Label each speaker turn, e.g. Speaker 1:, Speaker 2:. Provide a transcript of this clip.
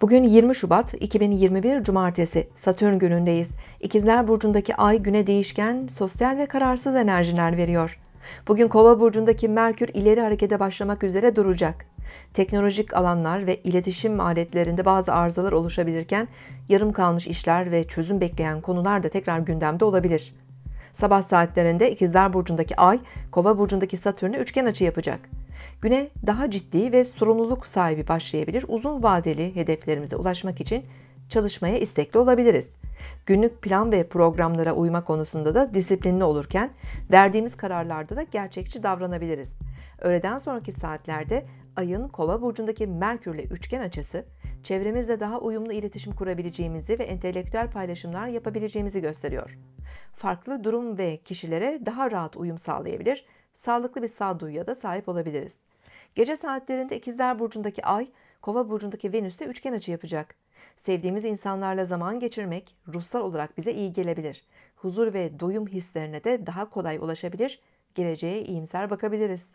Speaker 1: Bugün 20 Şubat 2021 Cumartesi Satürn günündeyiz. İkizler burcundaki ay güne değişken, sosyal ve kararsız enerjiler veriyor. Bugün Kova burcundaki Merkür ileri harekete başlamak üzere duracak. Teknolojik alanlar ve iletişim aletlerinde bazı arızalar oluşabilirken yarım kalmış işler ve çözüm bekleyen konular da tekrar gündemde olabilir. Sabah saatlerinde İkizler burcundaki Ay, Kova burcundaki Satürn'e üçgen açı yapacak. Güne daha ciddi ve sorumluluk sahibi başlayabilir, uzun vadeli hedeflerimize ulaşmak için çalışmaya istekli olabiliriz. Günlük plan ve programlara uyma konusunda da disiplinli olurken verdiğimiz kararlarda da gerçekçi davranabiliriz. Öğleden sonraki saatlerde ayın kova burcundaki Merkür ile üçgen açısı çevremizle daha uyumlu iletişim kurabileceğimizi ve entelektüel paylaşımlar yapabileceğimizi gösteriyor. Farklı durum ve kişilere daha rahat uyum sağlayabilir, sağlıklı bir sağduyuya da sahip olabiliriz. Gece saatlerinde İkizler Burcu'ndaki Ay, Kova Burcu'ndaki Venüs'te üçgen açı yapacak. Sevdiğimiz insanlarla zaman geçirmek ruhsal olarak bize iyi gelebilir. Huzur ve doyum hislerine de daha kolay ulaşabilir, geleceğe iyimser bakabiliriz.